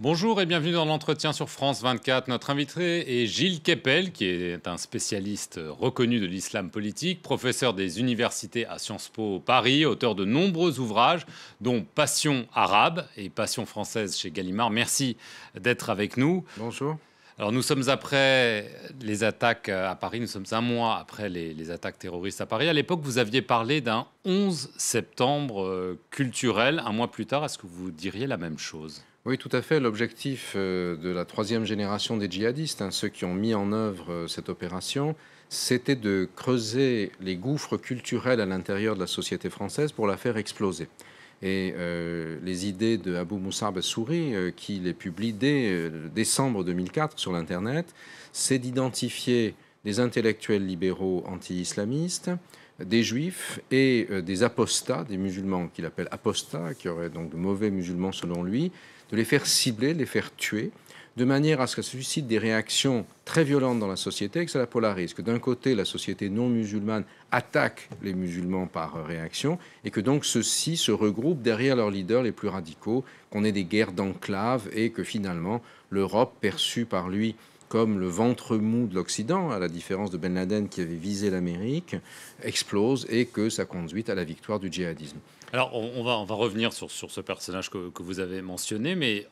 Bonjour et bienvenue dans l'entretien sur France 24. Notre invité est Gilles Keppel, qui est un spécialiste reconnu de l'islam politique, professeur des universités à Sciences Po Paris, auteur de nombreux ouvrages, dont Passion arabe et Passion française chez Gallimard. Merci d'être avec nous. Bonjour. Alors nous sommes après les attaques à Paris, nous sommes un mois après les, les attaques terroristes à Paris. À l'époque, vous aviez parlé d'un 11 septembre euh, culturel. Un mois plus tard, est-ce que vous diriez la même chose oui, tout à fait. L'objectif euh, de la troisième génération des djihadistes, hein, ceux qui ont mis en œuvre euh, cette opération, c'était de creuser les gouffres culturels à l'intérieur de la société française pour la faire exploser. Et euh, les idées de Abou Moussa Souri qui les publie dès décembre 2004 sur l'Internet, c'est d'identifier des intellectuels libéraux anti-islamistes, des juifs et euh, des apostats, des musulmans qu'il appelle apostats, qui auraient donc de mauvais musulmans selon lui, de les faire cibler, de les faire tuer, de manière à ce que ça suscite des réactions très violentes dans la société et que ça la polarise. Que d'un côté, la société non musulmane attaque les musulmans par réaction et que donc ceux-ci se regroupent derrière leurs leaders les plus radicaux, qu'on ait des guerres d'enclaves et que finalement l'Europe perçue par lui comme le ventre mou de l'Occident, à la différence de Ben Laden qui avait visé l'Amérique, explose et que ça conduit à la victoire du djihadisme. Alors, on, va, revenir sur, ce personnage que, vous avez mentionné, mais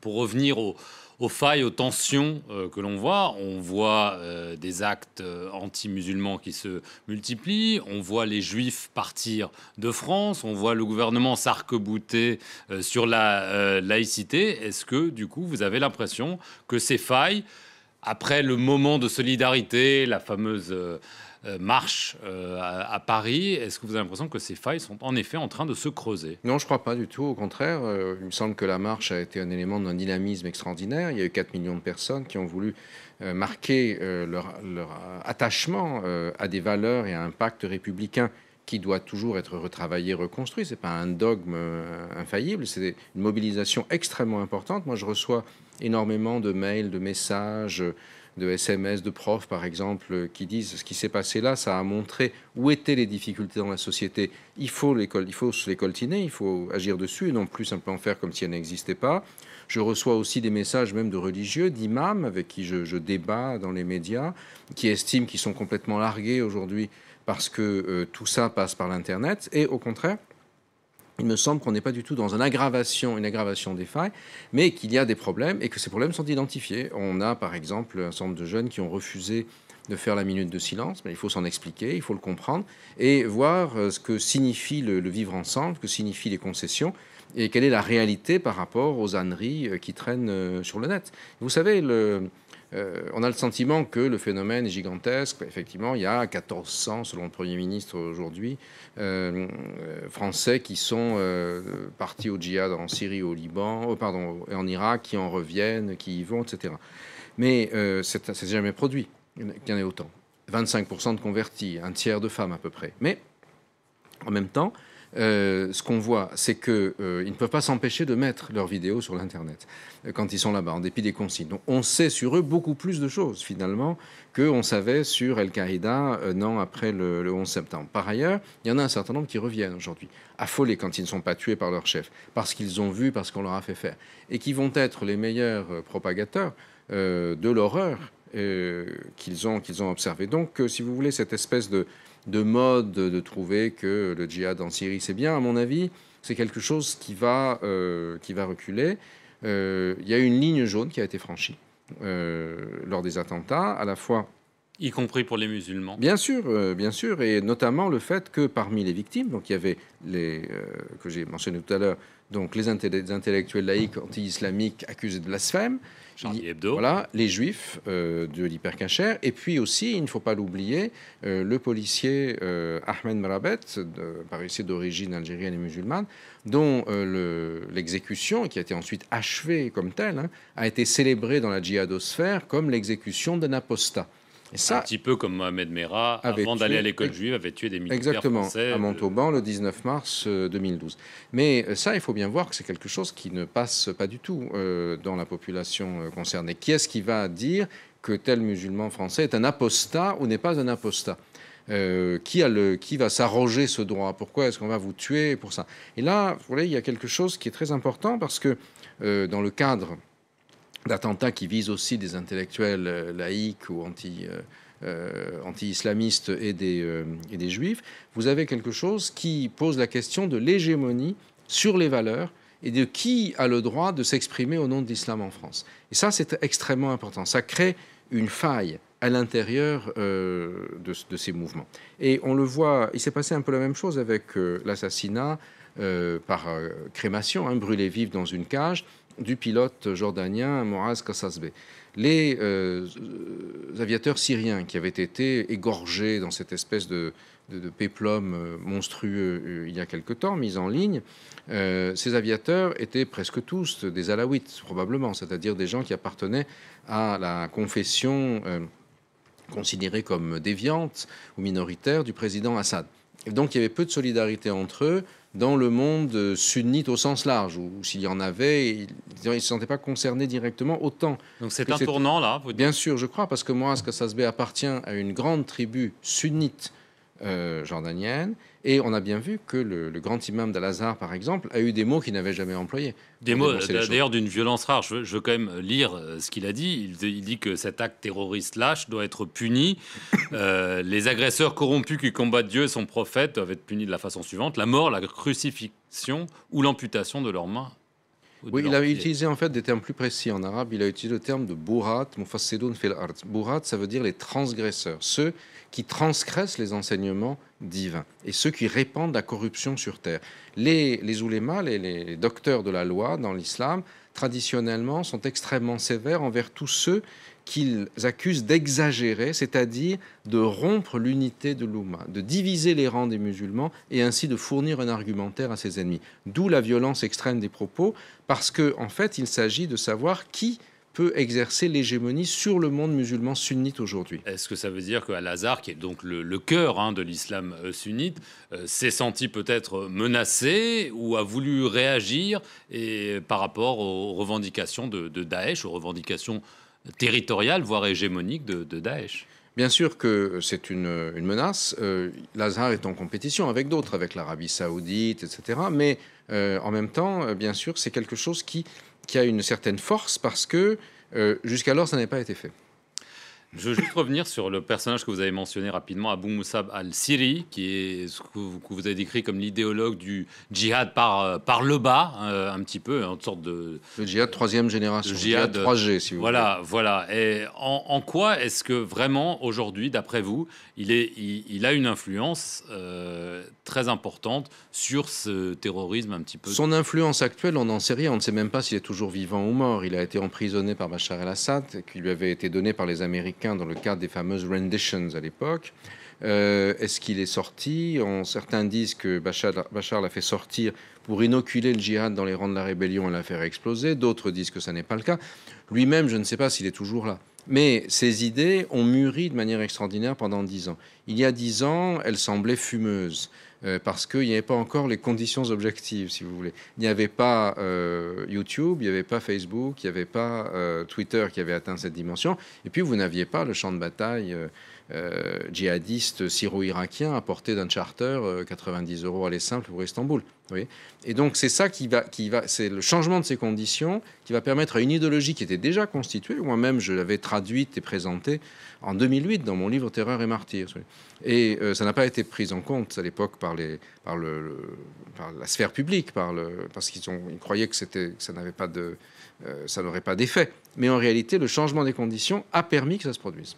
pour revenir aux failles, aux tensions euh, que l'on voit. On voit euh, des actes euh, anti-musulmans qui se multiplient, on voit les juifs partir de France, on voit le gouvernement s'arc-bouter sur la laïcité. Est-ce que, du coup, vous avez l'impression que ces failles, après le moment de solidarité, la fameuse euh, marche euh, à, Paris. Est-ce que vous avez l'impression que ces failles sont en effet en train de se creuser Non, je ne crois pas du tout. Au contraire, euh, il me semble que la marche a été un élément d'un dynamisme extraordinaire. Il y a eu 4 millions de personnes qui ont voulu marquer leur, attachement à des valeurs et à un pacte républicain qui doit toujours être retravaillé, reconstruit. Ce n'est pas un dogme infaillible, c'est une mobilisation extrêmement importante. Moi, je reçois énormément de mails, de messages de SMS de profs, par exemple, euh, qui disent ce qui s'est passé là, ça a montré où étaient les difficultés dans la société. Il faut, il faut se les coltiner, il faut agir dessus et non plus simplement faire comme si elles n'existaient pas. Je reçois aussi des messages même de religieux, d'imams avec qui je, débat dans les médias, qui estiment qu'ils sont complètement largués aujourd'hui parce que euh, tout ça passe par l'Internet et au contraire, il me semble qu'on n'est pas du tout dans une aggravation, une aggravation des failles, mais qu'il y a des problèmes et que ces problèmes sont identifiés. On a par exemple un ensemble de jeunes qui ont refusé de faire la minute de silence, mais il faut s'en expliquer, il faut le comprendre et voir euh, ce que signifie le, vivre ensemble, que signifient les concessions et quelle est la réalité par rapport aux âneries euh, qui traînent euh, sur le net. Vous savez, le, euh, on a le sentiment que le phénomène est gigantesque. Effectivement, il y a 1400, selon le Premier ministre aujourd'hui, euh, Français qui sont euh, partis au djihad en Syrie, au Liban, pardon, en Irak, qui en reviennent, qui y vont, etc. Mais c'est ça jamais produit qu'il y en ait autant. 25% de convertis, un tiers de femmes à peu près. Mais en même temps, euh, ce qu'on voit, c'est qu'ils euh, ne peuvent pas s'empêcher de mettre leurs vidéos sur l'Internet euh, quand ils sont là-bas, en dépit des consignes. Donc on sait sur eux beaucoup plus de choses, finalement, qu'on savait sur Al-Qaïda un an après le, 11 septembre. Par ailleurs, il y en a un certain nombre qui reviennent aujourd'hui, affolés quand ils ne sont pas tués par leur chef, parce qu'ils ont vu, parce qu'on leur a fait faire, et qui vont être les meilleurs propagateurs de l'horreur qu'ils ont, qu'ils ont observée. Donc, si vous voulez, cette espèce de de mode de trouver que le djihad en Syrie c'est bien, à mon avis, c'est quelque chose qui va, euh, reculer. Euh, il y a une ligne jaune qui a été franchie euh, lors des attentats, à la fois... Y compris pour les musulmans. Bien sûr, bien sûr, et notamment le fait que parmi les victimes, donc il y avait les que j'ai mentionné tout à l'heure, donc les, intellectuels laïcs anti-islamiques accusés de blasphème, Charlie Voilà, les juifs euh, de l'hypercachère. Et puis aussi, il ne faut pas l'oublier, euh, le policier euh, Ahmed Marabet, policier d'origine algérienne et musulmane, dont l'exécution, qui a été ensuite achevée comme telle, hein, a été célébrée dans la djihadosphère comme l'exécution d'un apostat un petit peu comme Mohamed Merah, avant d'aller à l'école juive, avait tué des militaires Exactement, français à euh, Montauban le 19 mars 2012. Euh, Mais euh, ça, il faut bien voir que c'est quelque chose qui ne passe pas du tout dans la population concernée. Qui est-ce qui va dire que tel musulman français est un apostat ou n'est pas un apostat qui, a le, qui va s'arroger ce droit Pourquoi est-ce qu'on va vous tuer pour ça Et là, vous voyez, il y a quelque chose qui est très important parce que dans le cadre d'attentats qui visent aussi des intellectuels euh, laïcs ou anti, euh, euh, anti-islamistes et, des, et des juifs, vous avez quelque chose qui pose la question de l'hégémonie sur les valeurs et de qui a le droit de s'exprimer au nom de l'islam en France. Et ça, c'est extrêmement important. Ça crée une faille à l'intérieur de, ces mouvements. Et on le voit, il s'est passé un peu la même chose avec l'assassinat par crémation, hein, brûlé vif dans une cage du pilote jordanien Moaz Kassasbe. Les euh, aviateurs syriens qui avaient été égorgés dans cette espèce de, de, péplum euh, monstrueux euh, il y a quelque temps, mis en ligne, ces aviateurs étaient presque tous des alawites, probablement, c'est-à-dire des gens qui appartenaient à la confession considérée comme déviante ou minoritaire du président Assad. Et donc il y avait peu de solidarité entre eux dans le monde euh, sunnite au sens large, ou s'il y en avait, ils ne se sentaient pas concernés directement autant. Donc c'est un tournant là Bien sûr, je crois, parce que se Kassasbeh appartient à une grande tribu sunnite euh, jordanienne. Et on a bien vu que le, grand imam dal par exemple, a eu des mots qu'il n'avait jamais employés. Des mots d'ailleurs d'une violence rare. Je veux, quand même lire euh, ce qu'il a dit. Il, dit que cet acte terroriste lâche doit être puni. Euh, les agresseurs corrompus qui combattent Dieu et son prophète doivent être punis de la façon suivante la mort, la crucifixion ou l'amputation de leurs mains oui, il avait utilisé en fait des termes plus précis en arabe. Il a utilisé le terme de Bourat, Mufassidun fil Bourat, ça veut dire les transgresseurs, ceux qui transgressent les enseignements divins et ceux qui répandent la corruption sur terre. Les, les oulémas, les docteurs de la loi dans l'islam, traditionnellement, sont extrêmement sévères envers tous ceux qu'ils accusent d'exagérer, c'est-à-dire de rompre l'unité de l'Oumma, de diviser les rangs des musulmans et ainsi de fournir un argumentaire à ses ennemis. D'où la violence extrême des propos, parce qu'en en fait, il s'agit de savoir qui peut exercer l'hégémonie sur le monde musulman sunnite aujourd'hui. Est-ce que ça veut dire qual azhar qui est donc le, cœur hein, de l'islam euh, sunnite, euh, s'est senti peut-être menacé ou a voulu réagir et, par rapport aux revendications de, de Daesh, aux revendications territoriales, voire hégémoniques de, de Daesh Bien sûr que c'est une, menace. Euh, L'Azhar est en compétition avec d'autres, avec l'Arabie saoudite, etc. Mais euh, en même temps, bien sûr, c'est quelque chose qui qui a une certaine force parce que euh, jusqu'alors ça n'avait pas été fait. Je veux juste revenir sur le personnage que vous avez mentionné rapidement, Abou Moussab al-Siri, qui est ce que vous, avez décrit comme l'idéologue du djihad par, euh, par le bas, euh, un petit peu, une sorte de... Le djihad troisième génération, le djihad, 3G, si vous voilà, voulez. Voilà, Et en, quoi est-ce que vraiment, aujourd'hui, d'après vous, il, est, il, a une influence euh, très importante sur ce terrorisme un petit peu Son influence actuelle, on n'en sait rien, on ne sait même pas s'il est toujours vivant ou mort. Il a été emprisonné par Bachar el-Assad, qui lui avait été donné par les Américains dans le cadre des fameuses renditions à l'époque. Euh, est-ce qu'il est sorti Certains disent que Bachar, Bachar l'a fait sortir pour inoculer le djihad dans les rangs de la rébellion et la faire exploser. D'autres disent que ça n'est pas le cas. Lui-même, je ne sais pas s'il est toujours là. Mais ces idées ont mûri de manière extraordinaire pendant dix ans. Il y a dix ans, elles semblaient fumeuses. Euh, parce qu'il n'y avait pas encore les conditions objectives, si vous voulez. Il n'y avait pas euh, YouTube, il n'y avait pas Facebook, il n'y avait pas euh, Twitter qui avait atteint cette dimension. Et puis, vous n'aviez pas le champ de bataille djihadiste syro-irakien à portée d'un charter 90 euros aller simple pour Istanbul. Voyez Et donc, c'est ça qui va, qui va c'est le changement de ces conditions qui va permettre à une idéologie qui était déjà constituée, moi-même je l'avais travaillée, traduite et présentée en 2008 dans mon livre Terreur et Martyrs. Et euh, ça n'a pas été pris en compte à l'époque par, la sphère publique, parce qu'ils croyaient que, ça, n'avait pas de, euh, ça n'aurait pas d'effet. Mais en réalité, le changement des conditions a permis que ça se produise.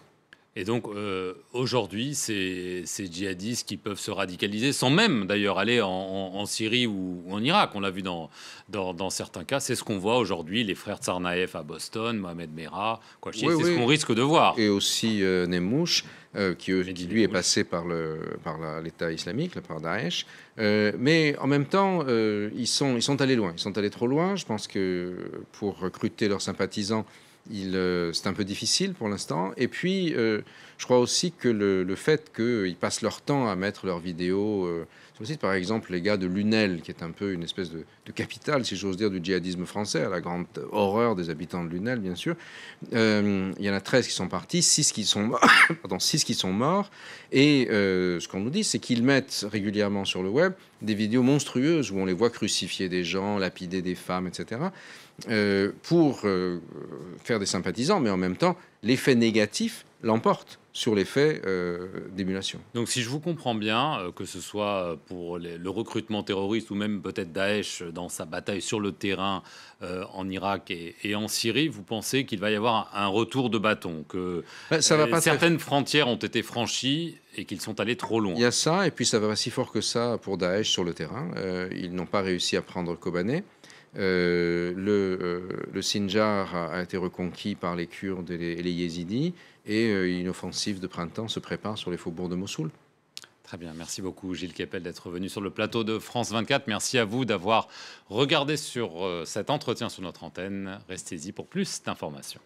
Et donc euh, aujourd'hui, ces, ces, djihadistes qui peuvent se radicaliser, sans même d'ailleurs aller en, Syrie ou, en Irak, on l'a vu dans, dans, certains cas, c'est ce qu'on voit aujourd'hui, les frères Tsarnaev à Boston, Mohamed Merah, quoi, c'est ce qu'on risque de voir. Et aussi euh, Nemouche, euh, qui, euh, lui est passé par, le, par l'État islamique, par Daesh. mais en même temps, ils, sont, ils sont allés loin, ils sont allés trop loin. Je pense que pour recruter leurs sympathisants, euh, c'est un peu difficile pour l'instant. Et puis, euh, je crois aussi que le, fait qu'ils passent leur temps à mettre leurs vidéos euh, sur le site, par exemple, les gars de Lunel, qui est un peu une espèce de, capitale, si j'ose dire, du djihadisme français, à la grande horreur des habitants de Lunel, bien sûr. il y en a 13 qui sont partis, 6 qui sont, pardon, 6 qui sont morts. Et ce qu'on nous dit, c'est qu'ils mettent régulièrement sur le web des vidéos monstrueuses où on les voit crucifier des gens, lapider des femmes, etc. Euh, pour euh, faire des sympathisants, mais en même temps, l'effet négatif l'emporte sur l'effet euh, d'émulation. Donc si je vous comprends bien, que ce soit pour le recrutement terroriste ou même peut-être Daesh dans sa bataille sur le terrain en Irak et, en Syrie, vous pensez qu'il va y avoir un retour de bâton, que ben, ça va pas certaines frontières ont été franchies et qu'ils sont allés trop loin. Il y a ça, et puis ça va pas si fort que ça pour Daesh sur le terrain. ils n'ont pas réussi à prendre Kobané. Euh, euh, le, Sinjar a, été reconquis par les Kurdes et les, Yézidis, et euh, une offensive de printemps se prépare sur les faubourgs de Mossoul. Très bien, merci beaucoup Gilles Kepel d'être venu sur le plateau de France 24. Merci à vous d'avoir regardé sur cet entretien sur notre antenne. Restez-y pour plus d'informations.